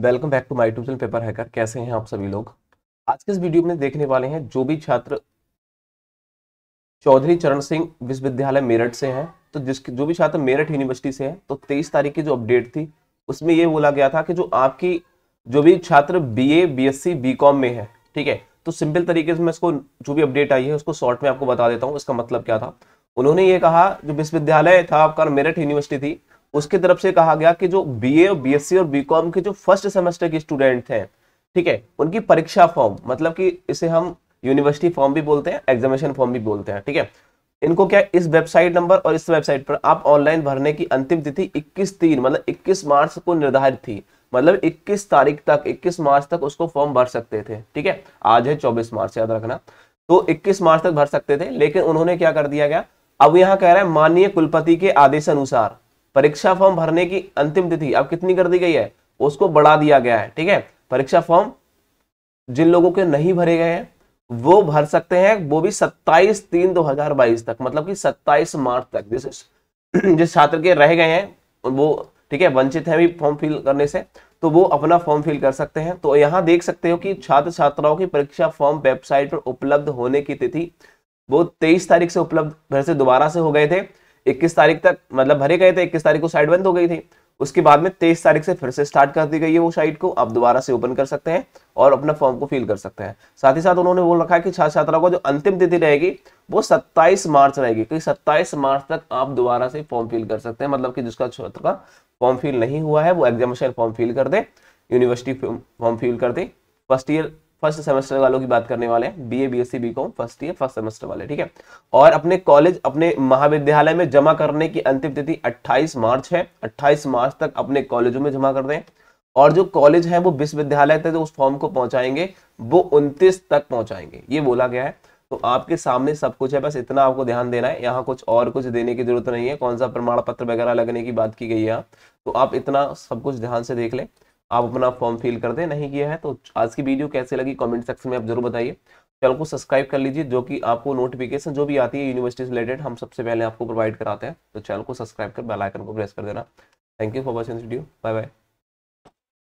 welcome back to my tube channel paper hacker कैसे हैं आप सभी लोग आज के इस वीडियो में देखने वाले हैं जो भी छात्र चौधरी चरण सिंह विश्वविद्यालय मेरठ से हैं तो जिसके जो भी छात्र मेरठ यूनिवर्सिटी से हैं तो 23 तारीख की जो अपडेट थी उसमें ये बोला गया था कि जो आपकी जो भी छात्र B A B S C B Com में है ठीक है तो सिंपल तरीके से मैं इसको जो भी अपडेट आई है उसको शॉर्ट में आपको बता देता हूँ इसका मतलब क्या था उन्होंने ये कहा जो विश्वविद्यालय था आपका मेरठ यूनिवर्सिटी थी उसकी तरफ से कहा गया कि जो बी और बीएससी और बीकॉम के जो फर्स्ट सेमेस्टर के स्टूडेंट हैं ठीक है उनकी परीक्षा फॉर्म मतलब कि इसे हम यूनिवर्सिटी फॉर्म भी बोलते हैं एग्जामिनेशन फॉर्म भी बोलते हैं ठीक है इनको क्या इस वेबसाइट नंबर और इस वेबसाइट पर आप ऑनलाइन भरने की अंतिम तिथि 21 तीन मतलब 21 मार्च को निर्धारित थी मतलब 21 तारीख तक 21 मार्च तक उसको फॉर्म भर सकते थे ठीक है आज है 24 मार्च याद रखना तो 21 मार्च तक भर सकते थे लेकिन उन्होंने क्या कर दिया गया अब यहाँ कह रहा है माननीय कुलपति के आदेश अनुसार परीक्षा फॉर्म भरने की अंतिम तिथि अब कितनी कर दी गई है उसको बढ़ा दिया गया है ठीक है परीक्षा फॉर्म जिन लोगों के नहीं भरे गए हैं वो भर सकते हैं वो भी 27 तीन 2022 तक मतलब कि 27 मार्च तक जिस जिस छात्र के रह गए हैं वो ठीक है वंचित हैं भी फॉर्म फिल करने से तो वो अपना फॉर्म फिल कर सकते हैं तो यहाँ देख सकते हो कि छात्र छात्राओं की परीक्षा फॉर्म वेबसाइट पर उपलब्ध होने की तिथि वो तेईस तारीख से उपलब्ध फिर से दोबारा से हो गए थे इक्कीस तारीख तक मतलब भरे गए थे इक्कीस तारीख को साइट बंद हो गई थी उसके बाद में तेईस तारीख से फिर से स्टार्ट कर दी गई है वो साइट को आप दोबारा से ओपन कर सकते हैं और अपना फॉर्म को फिल कर सकते हैं साथ ही साथ उन्होंने बोल रखा है कि छात्र छात्राओं को जो अंतिम तिथि रहेगी वो 27 मार्च रहेगी क्योंकि 27 मार्च तक आप दोबारा से फॉर्म फिल कर सकते हैं मतलब कि जिसका छात्र का फॉर्म फिल नहीं हुआ है वो एग्जामेशन फॉर्म फिल कर दे यूनिवर्सिटी फॉर्म फिल कर दे फर्स्ट ईयर फर्स्ट सेमेस्टर वालों की बात करने वाले B A B S C B Com first year first semester वाले ठीक है और अपने कॉलेज अपने महाविद्यालय में जमा करने की अंतिम तिथि 28 मार्च है 28 मार्च तक अपने कॉलेजों में जमा कर दें और जो कॉलेज है वो विश्वविद्यालय तक उस फॉर्म को पहुंचाएंगे वो उनतीस तक पहुंचाएंगे ये बोला गया है तो आपके सामने सब कुछ है बस इतना आपको ध्यान देना है यहाँ कुछ और कुछ देने की जरूरत नहीं है कौन सा प्रमाण पत्र वगैरह लगने की बात की गई है तो आप इतना सब कुछ ध्यान से देख लें आप अपना फॉर्म फिल कर दें नहीं किया है तो आज की वीडियो कैसे लगी कमेंट सेक्शन में आप जरूर बताइए चैनल को सब्सक्राइब कर लीजिए जो कि आपको नोटिफिकेशन जो भी आती है यूनिवर्सिटी रिलेटेड हम सबसे पहले आपको प्रोवाइड कराते हैं तो चैनल को सब्सक्राइब कर बेलाइकन को प्रेस कर देना thank you for watching video bye bye